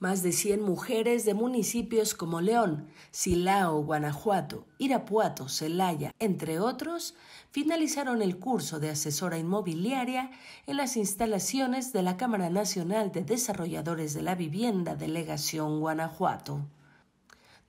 Más de 100 mujeres de municipios como León, Silao, Guanajuato, Irapuato, Celaya, entre otros, finalizaron el curso de asesora inmobiliaria en las instalaciones de la Cámara Nacional de Desarrolladores de la Vivienda Delegación Guanajuato.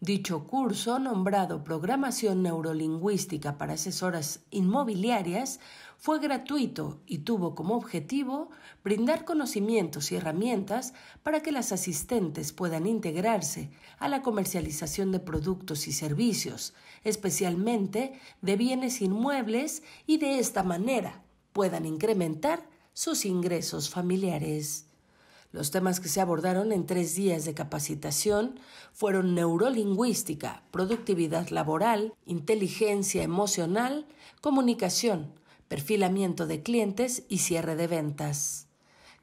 Dicho curso, nombrado Programación Neurolingüística para Asesoras Inmobiliarias, fue gratuito y tuvo como objetivo brindar conocimientos y herramientas para que las asistentes puedan integrarse a la comercialización de productos y servicios, especialmente de bienes inmuebles, y de esta manera puedan incrementar sus ingresos familiares. Los temas que se abordaron en tres días de capacitación fueron neurolingüística, productividad laboral, inteligencia emocional, comunicación, perfilamiento de clientes y cierre de ventas.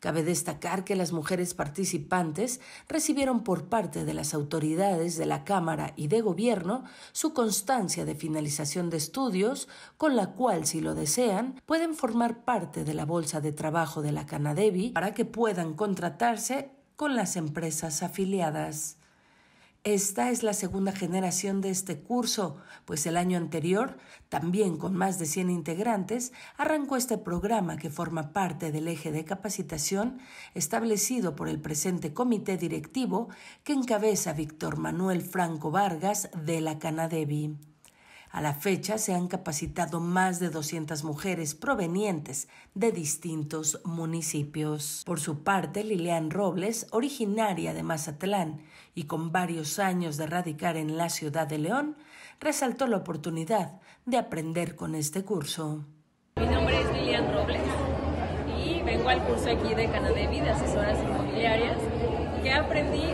Cabe destacar que las mujeres participantes recibieron por parte de las autoridades de la Cámara y de Gobierno su constancia de finalización de estudios, con la cual, si lo desean, pueden formar parte de la Bolsa de Trabajo de la Canadevi para que puedan contratarse con las empresas afiliadas. Esta es la segunda generación de este curso, pues el año anterior, también con más de 100 integrantes, arrancó este programa que forma parte del eje de capacitación establecido por el presente comité directivo que encabeza Víctor Manuel Franco Vargas de la Canadevi. A la fecha se han capacitado más de 200 mujeres provenientes de distintos municipios. Por su parte, Lilian Robles, originaria de Mazatlán y con varios años de radicar en la ciudad de León, resaltó la oportunidad de aprender con este curso. Mi nombre es Lilian Robles y vengo al curso aquí de Canadevi de asesoras inmobiliarias que aprendí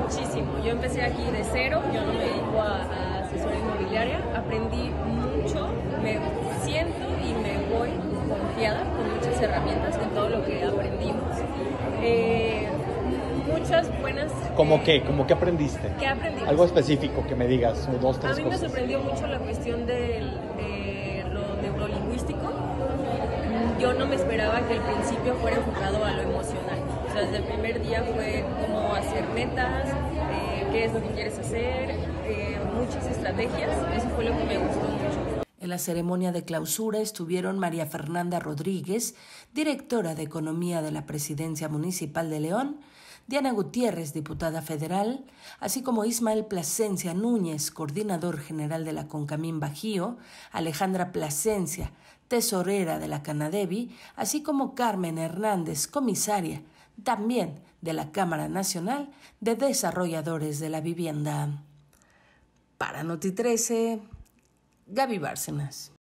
muchísimo. Yo empecé aquí de cero, yo no me dedico a, a asesora inmobiliaria aprendí mucho, me siento y me voy confiada con muchas herramientas de todo lo que aprendimos. Eh, muchas buenas... ¿Cómo qué? ¿Cómo qué aprendiste? ¿Qué aprendí? Algo específico que me digas, o dos, tres A mí me sorprendió mucho la cuestión de lo neurolingüístico. Yo no me esperaba que el principio fuera enfocado a lo emocional. O sea, desde el primer día fue como hacer metas, es lo que quieres hacer, eh, muchas estrategias, eso fue lo que me gustó mucho. En la ceremonia de clausura estuvieron María Fernanda Rodríguez, directora de Economía de la Presidencia Municipal de León, Diana Gutiérrez, diputada federal, así como Ismael Plasencia Núñez, coordinador general de la Concamín Bajío, Alejandra Plasencia, tesorera de la Canadevi, así como Carmen Hernández, comisaria también de la Cámara Nacional de Desarrolladores de la Vivienda. Para Noti 13, Gaby Bárcenas.